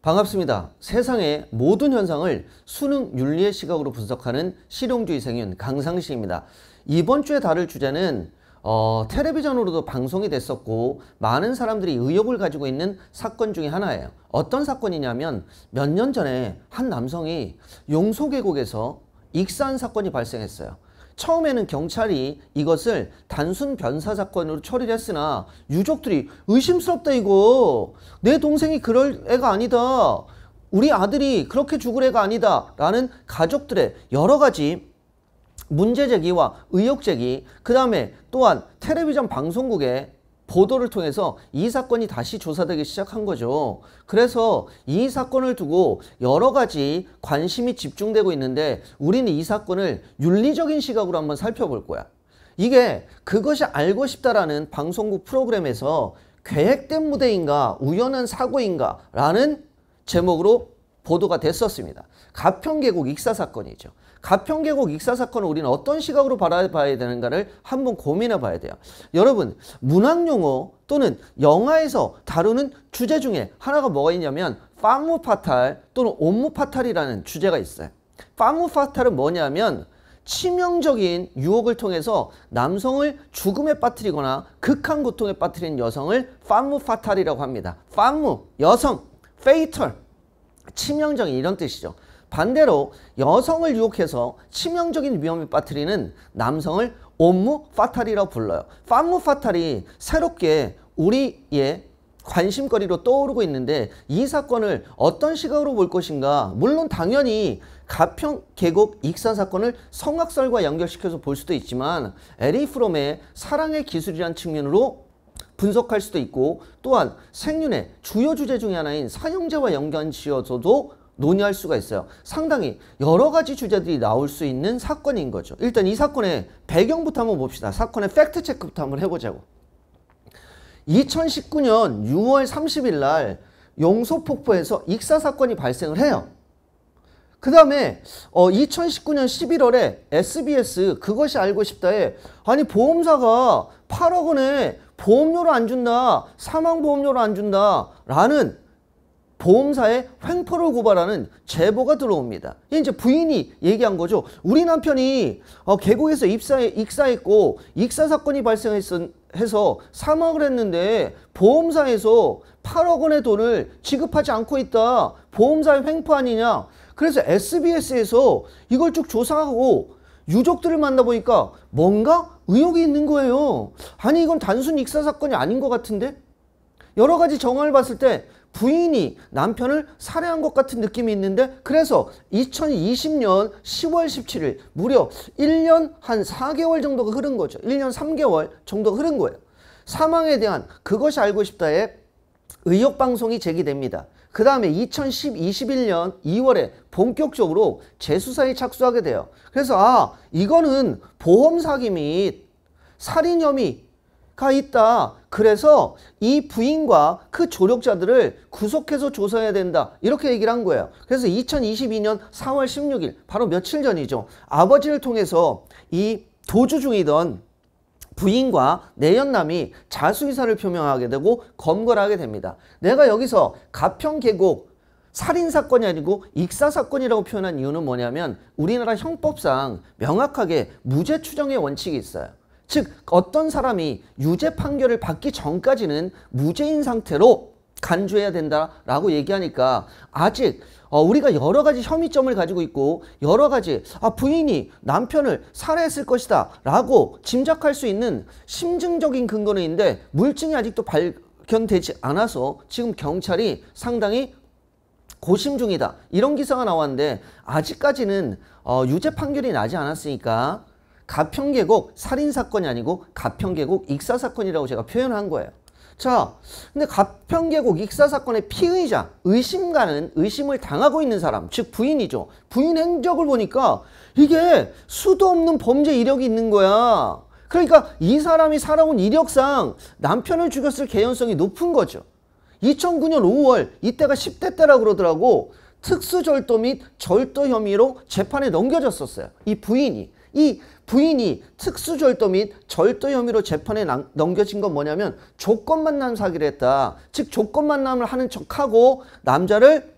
반갑습니다. 세상의 모든 현상을 수능 윤리의 시각으로 분석하는 실용주의 생윤 강상식입니다. 이번 주에 다룰 주제는 어, 텔레비전으로도 방송이 됐었고 많은 사람들이 의욕을 가지고 있는 사건 중의 하나예요. 어떤 사건이냐면 몇 년 전에 한 남성이 용소계곡에서 익산 사건이 발생했어요. 처음에는 경찰이 이것을 단순 변사 사건으로 처리를 했으나 유족들이 의심스럽다 이거 내 동생이 그럴 애가 아니다 우리 아들이 그렇게 죽을 애가 아니다 라는 가족들의 여러 가지 문제 제기와 의혹 제기 그 다음에 또한 텔레비전 방송국에 보도를 통해서 이 사건이 다시 조사되기 시작한 거죠. 그래서 이 사건을 두고 여러 가지 관심이 집중되고 있는데 우리는 이 사건을 윤리적인 시각으로 한번 살펴볼 거야. 이게 그것이 알고 싶다라는 방송국 프로그램에서 계획된 무대인가 우연한 사고인가 라는 제목으로 보도가 됐었습니다. 가평계곡 익사 사건이죠. 가평계곡 익사 사건을 우리는 어떤 시각으로 바라봐야 되는가를 한번 고민해 봐야 돼요. 여러분 문학 용어 또는 영화에서 다루는 주제 중에 하나가 뭐가 있냐면 빵무 파탈 또는 옴무 파탈이라는 주제가 있어요. 빵무 파탈은 뭐냐면 치명적인 유혹을 통해서 남성을 죽음에 빠뜨리거나 극한 고통에 빠뜨린 여성을 빵무 파탈이라고 합니다. 빵무 여성 페이털 치명적인 이런 뜻이죠. 반대로 여성을 유혹해서 치명적인 위험에 빠뜨리는 남성을 옴무 파탈이라고 불러요. 팜무 파탈이 새롭게 우리의 관심거리로 떠오르고 있는데 이 사건을 어떤 시각으로 볼 것인가 물론 당연히 가평 계곡 익산 사건을 성악설과 연결시켜서 볼 수도 있지만 에리 프롬의 사랑의 기술이란 측면으로 분석할 수도 있고 또한 생윤의 주요 주제 중의 하나인 사형제와 연관 지어서도 논의할 수가 있어요. 상당히 여러 가지 주제들이 나올 수 있는 사건인 거죠. 일단 이 사건의 배경부터 한번 봅시다. 사건의 팩트 체크부터 한번 해보자고. 2019년 6월 30일 날 용소폭포에서 익사 사건이 발생을 해요. 그 다음에 어 2019년 11월에 SBS 그것이 알고 싶다에 아니 보험사가 8억 원에 보험료를 안 준다, 사망보험료를 안 준다라는 보험사의 횡포를 고발하는 제보가 들어옵니다. 이제 부인이 얘기한 거죠. 우리 남편이 어, 계곡에서 입사, 해 익사했고 익사 사건이 발생해서 사망을 했는데 보험사에서 8억 원의 돈을 지급하지 않고 있다. 보험사의 횡포 아니냐. 그래서 SBS에서 이걸 쭉 조사하고 유족들을 만나보니까 뭔가 의혹이 있는 거예요. 아니 이건 단순 익사 사건이 아닌 것 같은데? 여러 가지 정황을 봤을 때 부인이 남편을 살해한 것 같은 느낌이 있는데 그래서 2020년 10월 17일 무려 1년 한 4개월 정도가 흐른 거죠. 1년 3개월 정도 흐른 거예요. 사망에 대한 그것이 알고 싶다에 의혹 방송이 제기됩니다. 그 다음에 2021년 2월에 본격적으로 재수사에 착수하게 돼요. 그래서 아 이거는 보험 사기 및 살인 혐의가 있다. 그래서 이 부인과 그 조력자들을 구속해서 조사해야 된다. 이렇게 얘기를 한 거예요. 그래서 2022년 4월 16일 바로 며칠 전이죠. 아버지를 통해서 이 도주 중이던 부인과 내연남이 자수의사를 표명하게 되고 검거를 하게 됩니다. 내가 여기서 가평 계곡 살인사건이 아니고 익사사건이라고 표현한 이유는 뭐냐면 우리나라 형법상 명확하게 무죄 추정의 원칙이 있어요. 즉 어떤 사람이 유죄 판결을 받기 전까지는 무죄인 상태로 간주해야 된다라고 얘기하니까 아직 어, 우리가 여러 가지 혐의점을 가지고 있고 여러 가지 아, 부인이 남편을 살해했을 것이다 라고 짐작할 수 있는 심증적인 근거는 있는데 물증이 아직도 발견되지 않아서 지금 경찰이 상당히 고심 중이다 이런 기사가 나왔는데 아직까지는 어, 유죄 판결이 나지 않았으니까 가평계곡 살인사건이 아니고 가평계곡 익사사건이라고 제가 표현한 거예요. 자, 그렇죠. 근데 가평계곡 익사 사건의 피의자, 의심가는 의심을 당하고 있는 사람, 즉 부인이죠. 부인 행적을 보니까 이게 수도 없는 범죄 이력이 있는 거야. 그러니까 이 사람이 살아온 이력상 남편을 죽였을 개연성이 높은 거죠. 2009년 5월 이때가 10대 때라 그러더라고 특수절도 및 절도 혐의로 재판에 넘겨졌었어요. 이 부인이. 이 부인이 특수절도 및 절도 혐의로 재판에 넘겨진 건 뭐냐면 조건 만남 사기를 했다. 즉 조건 만남을 하는 척하고 남자를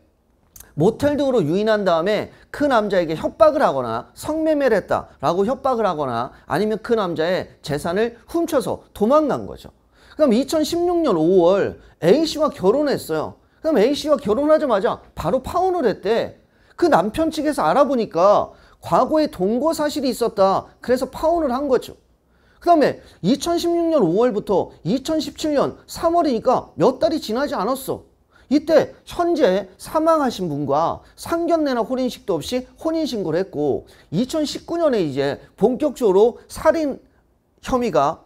모텔 등으로 유인한 다음에 그 남자에게 협박을 하거나 성매매를 했다라고 협박을 하거나 아니면 그 남자의 재산을 훔쳐서 도망간 거죠. 그럼 2016년 5월 A씨와 결혼했어요. 그럼 A씨와 결혼하자마자 바로 파혼을 했대. 그 남편 측에서 알아보니까 과거에 동거 사실이 있었다. 그래서 파혼을 한 거죠. 그 다음에 2016년 5월부터 2017년 3월이니까 몇 달이 지나지 않았어. 이때 현재 사망하신 분과 상견례나 혼인식도 없이 혼인신고를 했고 2019년에 이제 본격적으로 살인 혐의가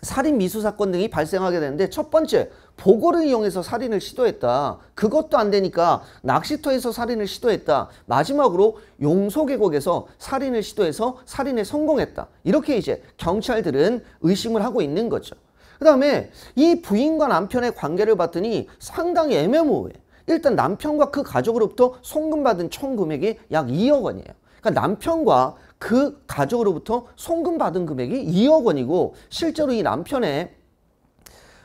살인 미수 사건 등이 발생하게 되는데 첫 번째 도구를 이용해서 살인을 시도했다. 그것도 안 되니까 낚시터에서 살인을 시도했다. 마지막으로 용소계곡에서 살인을 시도해서 살인에 성공했다. 이렇게 이제 경찰들은 의심을 하고 있는 거죠. 그 다음에 이 부인과 남편의 관계를 봤더니 상당히 애매모호해. 일단 남편과 그 가족으로부터 송금받은 총 금액이 약 2억 원이에요. 그러니까 남편과 그 가족으로부터 송금받은 금액이 2억 원이고 실제로 이 남편의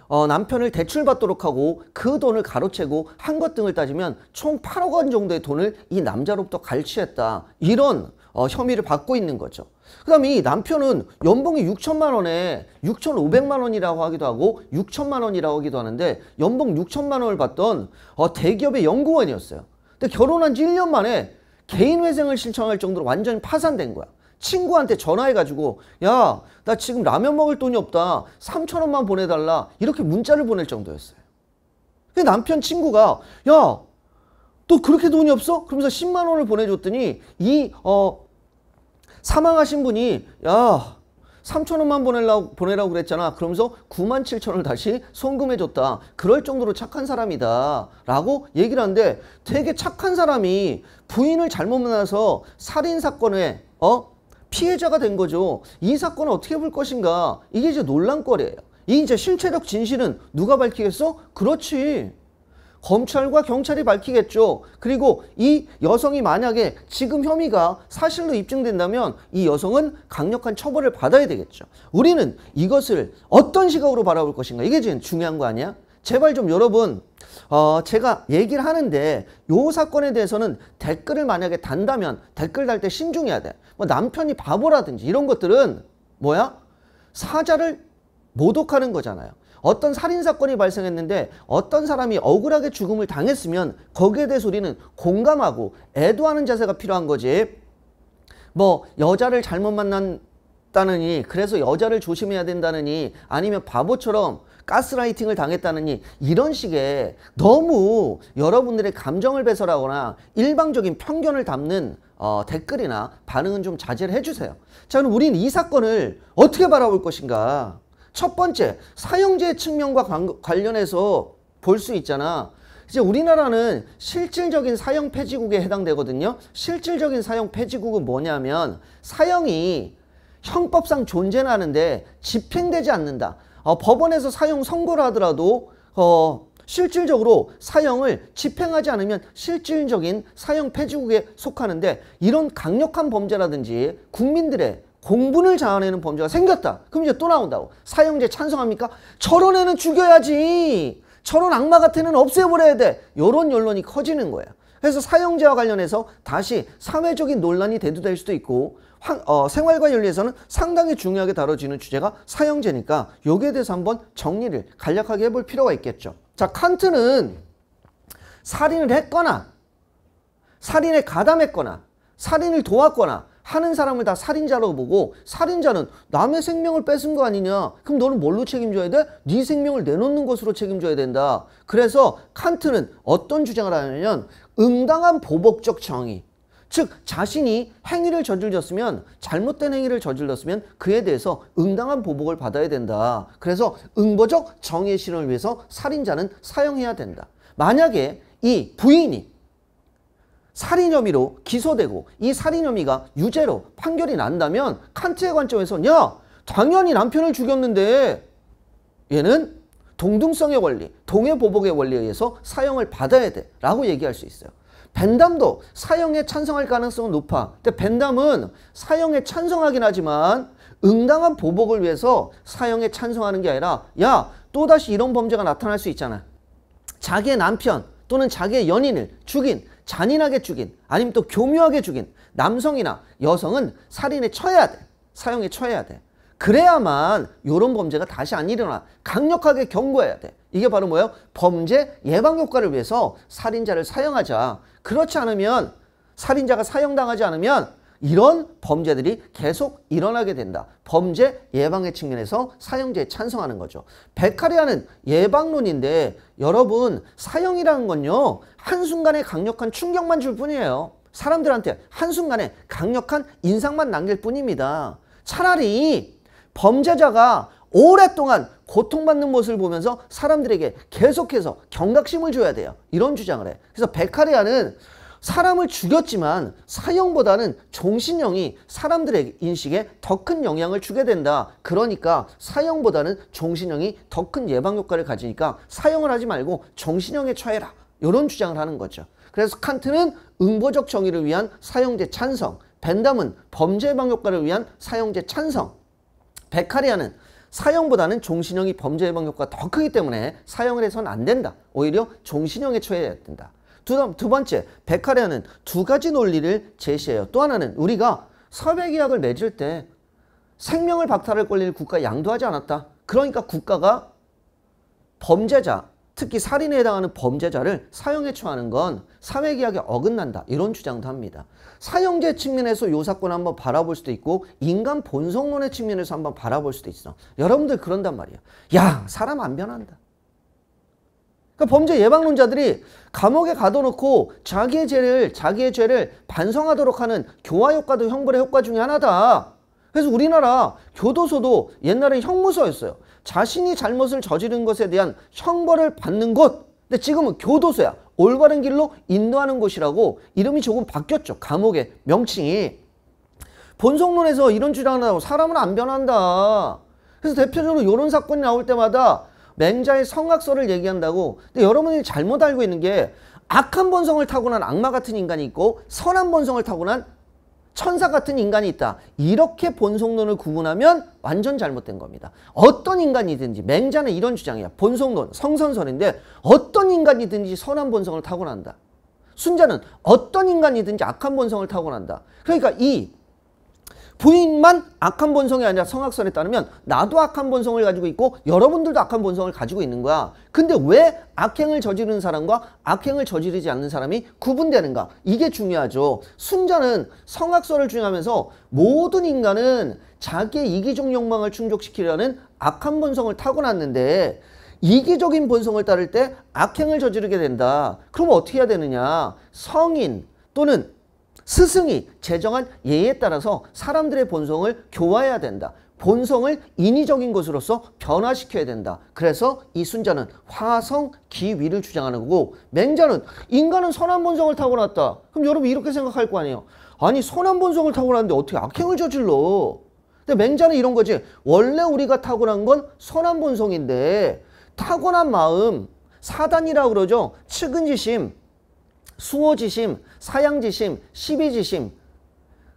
어, 남편을 대출받도록 하고 그 돈을 가로채고 한 것 등을 따지면 총 8억 원 정도의 돈을 이 남자로부터 갈취했다. 이런 어, 혐의를 받고 있는 거죠. 그 다음에 이 남편은 연봉이 6천만 원에 6,500만 원이라고 하기도 하고 6천만 원이라고 하기도 하는데 연봉 6천만 원을 받던 어, 대기업의 연구원이었어요. 근데 결혼한 지 1년 만에 개인 회생을 신청할 정도로 완전히 파산된 거야. 친구한테 전화해가지고 야 나 지금 라면 먹을 돈이 없다 3천 원만 보내달라 이렇게 문자를 보낼 정도였어요. 그 남편 친구가 야 또 그렇게 돈이 없어? 그러면서 10만 원을 보내줬더니 이 어, 사망하신 분이 야 3천 원만 보내라고, 보내라고 그랬잖아. 그러면서 9만 7천 원을 다시 송금해줬다. 그럴 정도로 착한 사람이다. 라고 얘기를 하는데 되게 착한 사람이 부인을 잘못 만나서 살인사건에 어? 피해자가 된 거죠. 이 사건을 어떻게 볼 것인가 이게 이제 논란거리예요. 이 이제 실체적 진실은 누가 밝히겠어? 그렇지. 검찰과 경찰이 밝히겠죠. 그리고 이 여성이 만약에 지금 혐의가 사실로 입증된다면 이 여성은 강력한 처벌을 받아야 되겠죠. 우리는 이것을 어떤 시각으로 바라볼 것인가. 이게 지금 중요한 거 아니야? 제발 좀 여러분 어, 제가 얘기를 하는데 요 사건에 대해서는 댓글을 만약에 단다면 댓글 달 때 신중해야 돼. 뭐 남편이 바보라든지 이런 것들은 뭐야? 사자를 모독하는 거잖아요. 어떤 살인사건이 발생했는데 어떤 사람이 억울하게 죽음을 당했으면 거기에 대해서 우리는 공감하고 애도하는 자세가 필요한 거지. 뭐 여자를 잘못 만났다느니 그래서 여자를 조심해야 된다느니 아니면 바보처럼 가스라이팅을 당했다느니 이런 식의 너무 여러분들의 감정을 배설하거나 일방적인 편견을 담는 어, 댓글이나 반응은 좀 자제를 해주세요. 자 그럼 우린 이 사건을 어떻게 바라볼 것인가 첫 번째 사형제 측면과 관, 관련해서 볼 수 있잖아 이제 우리나라는 실질적인 사형 폐지국에 해당되거든요. 실질적인 사형 폐지국은 뭐냐면 사형이 형법상 존재 하는데 집행되지 않는다. 어, 법원에서 사형 선고를 하더라도 어, 실질적으로 사형을 집행하지 않으면 실질적인 사형 폐지국에 속하는데 이런 강력한 범죄라든지 국민들의 공분을 자아내는 범죄가 생겼다. 그럼 이제 또 나온다고. 사형제 찬성합니까? 저런 애는 죽여야지. 저런 악마 같은 애는 없애버려야 돼. 이런 연론이 커지는 거야. 그래서 사형제와 관련해서 다시 사회적인 논란이 대두될 수도 있고 어, 생활과 윤리에서는 상당히 중요하게 다뤄지는 주제가 사형제니까 여기에 대해서 한번 정리를 간략하게 해볼 필요가 있겠죠. 자, 칸트는 살인을 했거나 살인에 가담했거나 살인을 도왔거나 하는 사람을 다 살인자로 보고 살인자는 남의 생명을 뺏은 거 아니냐 그럼 너는 뭘로 책임져야 돼? 네 생명을 내놓는 것으로 책임져야 된다 그래서 칸트는 어떤 주장을 하냐면 응당한 보복적 정의 즉 자신이 행위를 저질렀으면 잘못된 행위를 저질렀으면 그에 대해서 응당한 보복을 받아야 된다. 그래서 응보적 정의의 실현을 위해서 살인자는 사형해야 된다. 만약에 이 부인이 살인 혐의로 기소되고 이 살인 혐의가 유죄로 판결이 난다면 칸트의 관점에서는 야 당연히 남편을 죽였는데 얘는 동등성의 원리, 동해 보복의 원리에 의해서 사형을 받아야 돼 라고 얘기할 수 있어요. 벤담도 사형에 찬성할 가능성은 높아. 근데 벤담은 사형에 찬성하긴 하지만 응당한 보복을 위해서 사형에 찬성하는 게 아니라 야 또다시 이런 범죄가 나타날 수 있잖아. 자기의 남편 또는 자기의 연인을 죽인 잔인하게 죽인 아니면 또 교묘하게 죽인 남성이나 여성은 살인에 처야 돼. 사형에 처야 돼. 그래야만 이런 범죄가 다시 안 일어나. 강력하게 경고해야 돼. 이게 바로 뭐예요? 범죄 예방 효과를 위해서 살인자를 사용하자 그렇지 않으면 살인자가 사용당하지 않으면 이런 범죄들이 계속 일어나게 된다. 범죄 예방의 측면에서 사형제에 찬성하는 거죠. 베카리아는 예방론인데 여러분 사형이라는 건요. 한순간에 강력한 충격만 줄 뿐이에요. 사람들한테 한순간에 강력한 인상만 남길 뿐입니다. 차라리 범죄자가 오랫동안 고통받는 모습을 보면서 사람들에게 계속해서 경각심을 줘야 돼요. 이런 주장을 해. 그래서 베카리아는 사람을 죽였지만 사형보다는 종신형이 사람들의 인식에 더 큰 영향을 주게 된다. 그러니까 사형보다는 종신형이 더 큰 예방 효과를 가지니까 사형을 하지 말고 종신형에 처해라. 이런 주장을 하는 거죠. 그래서 칸트는 응보적 정의를 위한 사형제 찬성, 벤담은 범죄 예방 효과를 위한 사형제 찬성, 백카리아는 사형보다는 종신형이 범죄 예방 효과가 더 크기 때문에 사형을 해서는 안 된다. 오히려 종신형에 처해야 된다. 두, 두 번째, 백카리아는두 가지 논리를 제시해요. 또 하나는 우리가 섭외계약을 맺을 때 생명을 박탈할 권리를 국가에 양도하지 않았다. 그러니까 국가가 범죄자, 특히 살인에 해당하는 범죄자를 사형에 처하는 건 사회계약에 어긋난다 이런 주장도 합니다. 사형제 측면에서 요 사건 한번 바라볼 수도 있고 인간 본성론의 측면에서 한번 바라볼 수도 있어. 여러분들 그런단 말이야. 야 사람 안 변한다. 그러니까 범죄 예방론자들이 감옥에 가둬놓고 자기의 죄를 자기의 죄를 반성하도록 하는 교화 효과도 형벌의 효과 중에 하나다. 그래서 우리나라 교도소도 옛날에 형무소였어요. 자신이 잘못을 저지른 것에 대한 형벌을 받는 곳. 근데 지금은 교도소야. 올바른 길로 인도하는 곳이라고 이름이 조금 바뀌었죠. 감옥의 명칭이. 본성론에서 이런 주장하고 사람은 안 변한다. 그래서 대표적으로 이런 사건이 나올 때마다 맹자의 성악설을 얘기한다고. 근데 여러분이 잘못 알고 있는 게 악한 본성을 타고난 악마 같은 인간이 있고 선한 본성을 타고난 천사 같은 인간이 있다. 이렇게 본성론을 구분하면 완전 잘못된 겁니다. 어떤 인간이든지 맹자는 이런 주장이야. 본성론, 성선선인데 어떤 인간이든지 선한 본성을 타고난다. 순자는 어떤 인간이든지 악한 본성을 타고난다. 그러니까 이 부인만 악한 본성이 아니라 성악선에 따르면 나도 악한 본성을 가지고 있고 여러분들도 악한 본성을 가지고 있는 거야. 근데 왜 악행을 저지르는 사람과 악행을 저지르지 않는 사람이 구분되는가? 이게 중요하죠. 순자는 성악선을 중요하면서 모든 인간은 자기의 이기적 욕망을 충족시키려는 악한 본성을 타고났는데 이기적인 본성을 따를 때 악행을 저지르게 된다. 그럼 어떻게 해야 되느냐? 성인 또는 스승이 제정한 예에 따라서 사람들의 본성을 교화해야 된다. 본성을 인위적인 것으로서 변화시켜야 된다. 그래서 이 순자는 화성 기위를 주장하는 거고 맹자는 인간은 선한 본성을 타고났다. 그럼 여러분 이렇게 생각할 거 아니에요. 아니 선한 본성을 타고났는데 어떻게 악행을 저질러. 근데 맹자는 이런 거지. 원래 우리가 타고난 건 선한 본성인데 타고난 마음, 사단이라 그러죠. 측은지심, 수호지심, 사양지심, 시비지심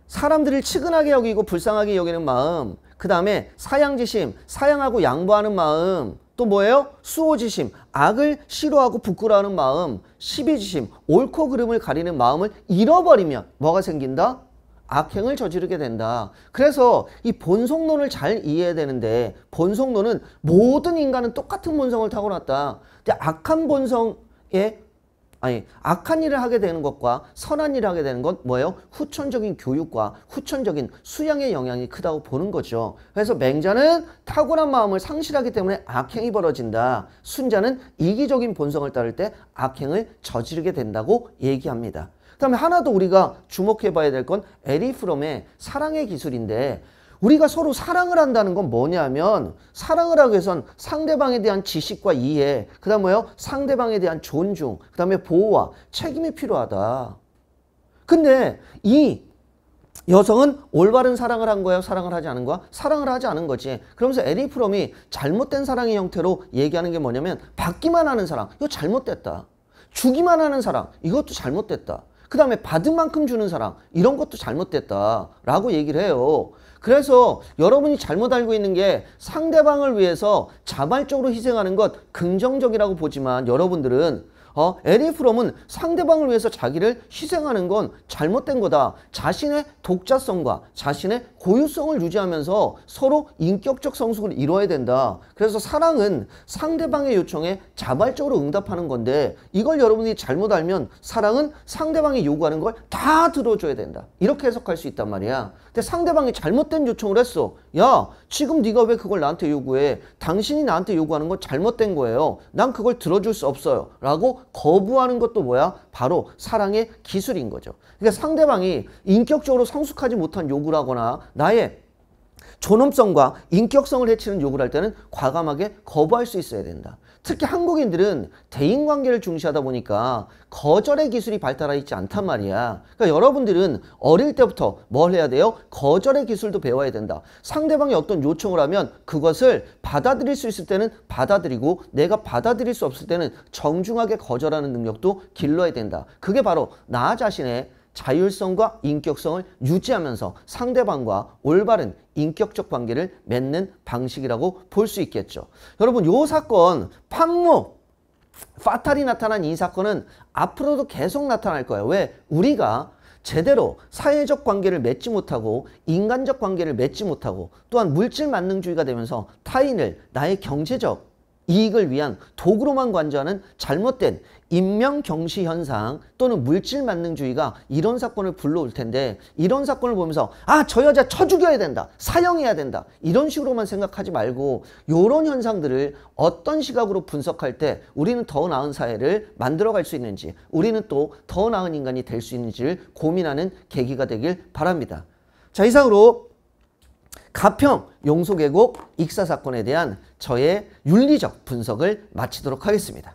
사람들을 치근하게 여기고 불쌍하게 여기는 마음 그 다음에 사양지심, 사양하고 양보하는 마음 또 뭐예요? 수호지심, 악을 싫어하고 부끄러워하는 마음 시비지심, 옳고 그름을 가리는 마음을 잃어버리면 뭐가 생긴다? 악행을 저지르게 된다. 그래서 이 본성론을 잘 이해해야 되는데 본성론은 모든 인간은 똑같은 본성을 타고났다. 악한 본성에 아니 악한 일을 하게 되는 것과 선한 일을 하게 되는 건 뭐예요? 후천적인 교육과 후천적인 수양의 영향이 크다고 보는 거죠. 그래서 맹자는 탁월한 마음을 상실하기 때문에 악행이 벌어진다. 순자는 이기적인 본성을 따를 때 악행을 저지르게 된다고 얘기합니다. 그 다음에 하나 더 우리가 주목해 봐야 될 건 에리프롬의 사랑의 기술인데 우리가 서로 사랑을 한다는 건 뭐냐면 사랑을 하기 위해선 상대방에 대한 지식과 이해 그 다음 뭐예요? 상대방에 대한 존중 그 다음에 보호와 책임이 필요하다 근데 이 여성은 올바른 사랑을 한 거예요? 사랑을 하지 않은 거야? 사랑을 하지 않은 거지. 그러면서 에리 e 프롬이 잘못된 사랑의 형태로 얘기하는 게 뭐냐면 받기만 하는 사랑, 이거 잘못됐다. 주기만 하는 사랑, 이것도 잘못됐다. 그 다음에 받은 만큼 주는 사랑, 이런 것도 잘못됐다. 라고 얘기를 해요. 그래서 여러분이 잘못 알고 있는 게 상대방을 위해서 자발적으로 희생하는 것 긍정적이라고 보지만 여러분들은 어, 에리 프롬은 e 상대방을 위해서 자기를 희생하는 건 잘못된 거다. 자신의 독자성과 자신의 고유성을 유지하면서 서로 인격적 성숙을 이뤄야 된다. 그래서 사랑은 상대방의 요청에 자발적으로 응답하는 건데 이걸 여러분이 잘못 알면 사랑은 상대방이 요구하는 걸 다 들어줘야 된다. 이렇게 해석할 수 있단 말이야. 근데 상대방이 잘못된 요청을 했어. 야, 지금 네가 왜 그걸 나한테 요구해? 당신이 나한테 요구하는 건 잘못된 거예요. 난 그걸 들어줄 수 없어요. 라고 거부하는 것도 뭐야? 바로 사랑의 기술인 거죠. 그러니까 상대방이 인격적으로 성숙하지 못한 요구라거나 나의 존엄성과 인격성을 해치는 요구를 할 때는 과감하게 거부할 수 있어야 된다. 특히 한국인들은 대인관계를 중시하다 보니까 거절의 기술이 발달하 있지 않단 말이야. 그러니까 여러분들은 어릴 때부터 뭘 해야 돼요? 거절의 기술도 배워야 된다. 상대방이 어떤 요청을 하면 그것을 받아들일 수 있을 때는 받아들이고 내가 받아들일 수 없을 때는 정중하게 거절하는 능력도 길러야 된다. 그게 바로 나 자신의 자율성과 인격성을 유지하면서 상대방과 올바른 인격적 관계를 맺는 방식이라고 볼 수 있겠죠. 여러분 요 사건 판무 파탈이 나타난 이 사건은 앞으로도 계속 나타날 거예요. 왜? 우리가 제대로 사회적 관계를 맺지 못하고 인간적 관계를 맺지 못하고 또한 물질 만능주의가 되면서 타인을 나의 경제적 이익을 위한 도구로만 관조하는 잘못된 인명경시 현상 또는 물질만능주의가 이런 사건을 불러올 텐데 이런 사건을 보면서 아 저 여자 쳐 죽여야 된다 사형해야 된다 이런 식으로만 생각하지 말고 이런 현상들을 어떤 시각으로 분석할 때 우리는 더 나은 사회를 만들어갈 수 있는지 우리는 또 더 나은 인간이 될 수 있는지를 고민하는 계기가 되길 바랍니다. 자 이상으로 가평 용소계곡 익사 사건에 대한 저의 윤리적 분석을 마치도록 하겠습니다.